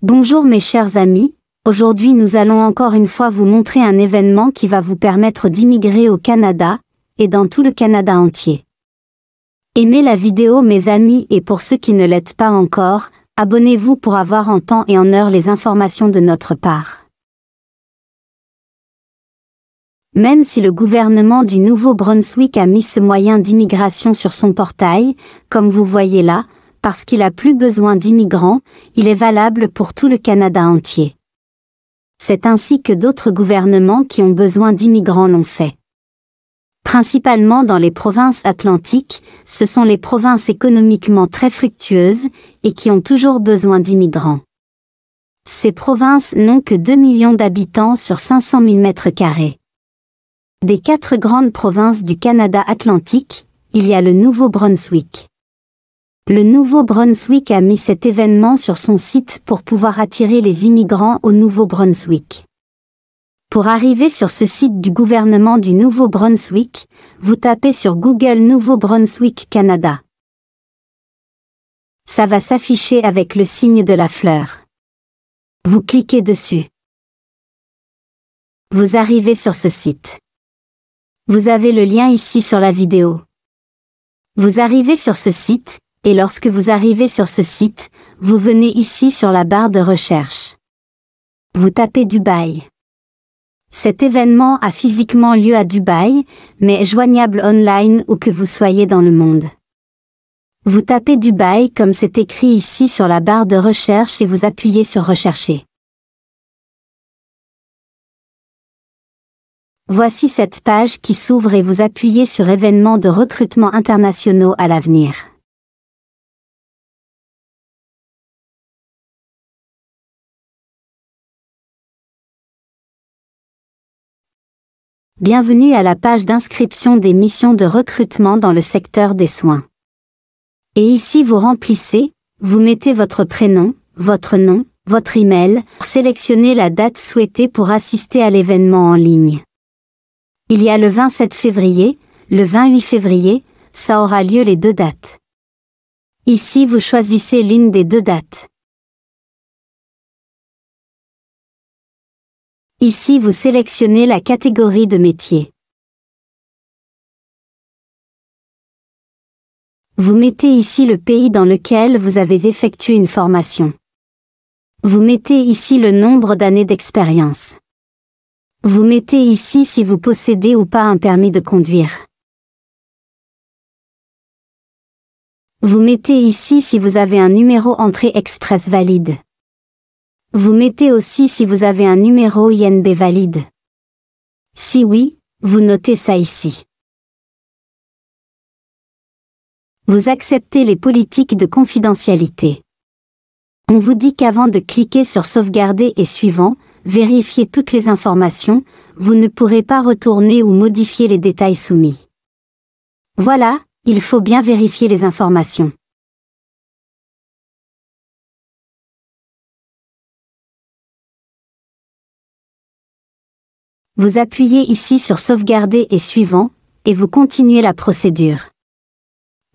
Bonjour mes chers amis, aujourd'hui nous allons encore une fois vous montrer un événement qui va vous permettre d'immigrer au Canada, et dans tout le Canada entier. Aimez la vidéo mes amis et pour ceux qui ne l'aident pas encore, abonnez-vous pour avoir en temps et en heure les informations de notre part. Même si le gouvernement du Nouveau-Brunswick a mis ce moyen d'immigration sur son portail, comme vous voyez là, parce qu'il a plus besoin d'immigrants, il est valable pour tout le Canada entier. C'est ainsi que d'autres gouvernements qui ont besoin d'immigrants l'ont fait. Principalement dans les provinces atlantiques, ce sont les provinces économiquement très fructueuses et qui ont toujours besoin d'immigrants. Ces provinces n'ont que 2 millions d'habitants sur 500 000 mètres carrés. Des quatre grandes provinces du Canada atlantique, il y a le Nouveau-Brunswick. Le Nouveau-Brunswick a mis cet événement sur son site pour pouvoir attirer les immigrants au Nouveau-Brunswick. Pour arriver sur ce site du gouvernement du Nouveau-Brunswick, vous tapez sur Google Nouveau-Brunswick Canada. Ça va s'afficher avec le signe de la fleur. Vous cliquez dessus. Vous arrivez sur ce site. Vous avez le lien ici sur la vidéo. Vous arrivez sur ce site, et lorsque vous arrivez sur ce site, vous venez ici sur la barre de recherche. Vous tapez Dubaï. Cet événement a physiquement lieu à Dubaï, mais est joignable online où que vous soyez dans le monde. Vous tapez Dubaï comme c'est écrit ici sur la barre de recherche et vous appuyez sur Rechercher. Voici cette page qui s'ouvre et vous appuyez sur événements de recrutement internationaux à l'avenir. Bienvenue à la page d'inscription des missions de recrutement dans le secteur des soins. Et ici vous remplissez, vous mettez votre prénom, votre nom, votre email, sélectionnez la date souhaitée pour assister à l'événement en ligne. Il y a le 27 février, le 28 février, ça aura lieu les deux dates. Ici vous choisissez l'une des deux dates. Ici vous sélectionnez la catégorie de métier. Vous mettez ici le pays dans lequel vous avez effectué une formation. Vous mettez ici le nombre d'années d'expérience. Vous mettez ici si vous possédez ou pas un permis de conduire. Vous mettez ici si vous avez un numéro entrée express valide. Vous mettez aussi si vous avez un numéro INB valide. Si oui, vous notez ça ici. Vous acceptez les politiques de confidentialité. On vous dit qu'avant de cliquer sur Sauvegarder et Suivant, vérifiez toutes les informations, vous ne pourrez pas retourner ou modifier les détails soumis. Voilà, il faut bien vérifier les informations. Vous appuyez ici sur Sauvegarder et Suivant, et vous continuez la procédure.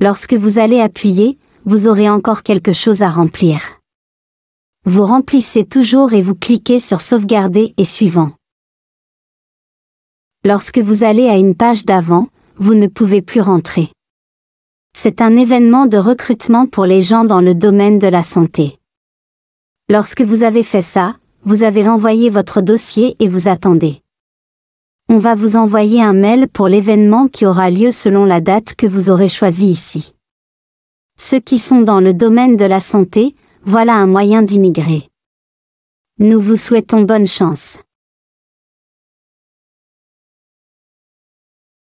Lorsque vous allez appuyer, vous aurez encore quelque chose à remplir. Vous remplissez toujours et vous cliquez sur Sauvegarder et Suivant. Lorsque vous allez à une page d'avant, vous ne pouvez plus rentrer. C'est un événement de recrutement pour les gens dans le domaine de la santé. Lorsque vous avez fait ça, vous avez renvoyé votre dossier et vous attendez on va vous envoyer un mail pour l'événement qui aura lieu selon la date que vous aurez choisie ici. Ceux qui sont dans le domaine de la santé, voilà un moyen d'immigrer. Nous vous souhaitons bonne chance.